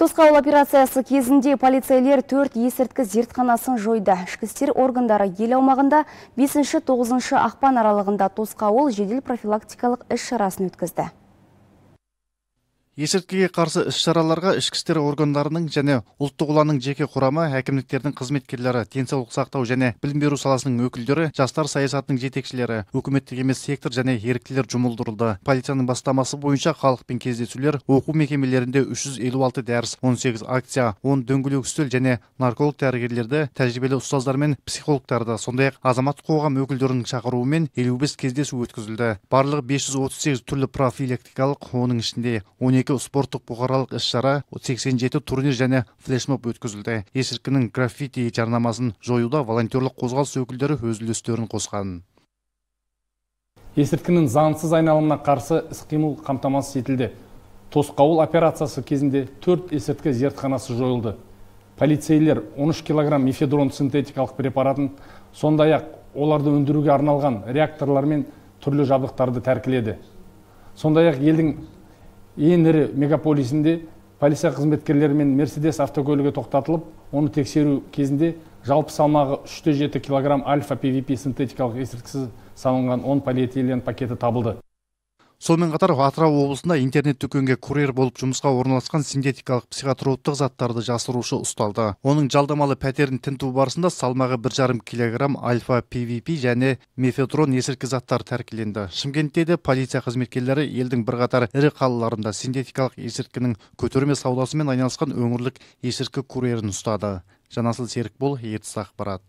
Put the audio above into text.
Тосқауыл операциясы кезінде полицейлер төрт есірткі зертханасын жойды. Шкістер органдары ел аумағында 5-9 ақпан аралығында тосқауыл жедел профилактикалық іс шарасын өткізді есірткіге қарсы іс шараларға ішкі істер органдарының және ұлттық ұланның жеке құрамы әкімдіктердің қызметкерлері денсаулық сақтау және білім беру саласының өкілдері жастар саясатының жетекшілері үкіметтік емес сектор және еріктілер жұмылдырылды полицияның бастамасы бойынша халықпен кездесулер оқу мекемелерінде 356 дәріс 18 акция он дөңгелек үстел және нарколог дәрігерлерді тәжірибелі ұстаздар мен психологтарды сондай ақ азаматтық қоғам өкілдерінің шақыруымен елу бес кездесу өткізілді барлығы 538 түрлі профилактикалық оның ішінде он спорттық спорттық іс іс-шара сексен турнир және флешмоб өткізілді есірткінің граффити жарнамасын жоюда волонтерлық қозғалыс өкілдері өз үлестерін қосқан есірткінің заңсыз айналымына қарсы іс қимыл қамтамасыз етілді тосқауыл операциясы кезінде төрт есірткі зертханасы жойылды полицейлер 13 килограмм мефедрон синтетикалық препаратын сондай ақ оларды өндіруге арналған реакторлар мен түрлі жабдықтарды тәркіледі сондай ақ елдің ең ірі мегаполисінде полиция қызметкерлері мен мерседес автокөлігі тоқтатылып оны тексеру кезінде жалпы салмағы үште жеті килограмм альфа пвп синтетикалық есірткісі салынған он полиэтилен пакеті табылды сонымен қатар атырау облысында интернет дүкенге курьер болып жұмысқа орналасқан синтетикалық психотроптық заттарды жасырушы ұсталды оның жалдамалы пәтерін тінту барысында салмағы бір жарым килограмм альфа пвп және мефедрон есірткі заттары тәркіленді шымкентте де полиция қызметкерлері елдің бірқатар ірі қалаларында синтетикалық есірткінің көтерме саудасымен айналысқан өңірлік есірткі курьерін ұстады жанасыл серікбол ертіс ақпарат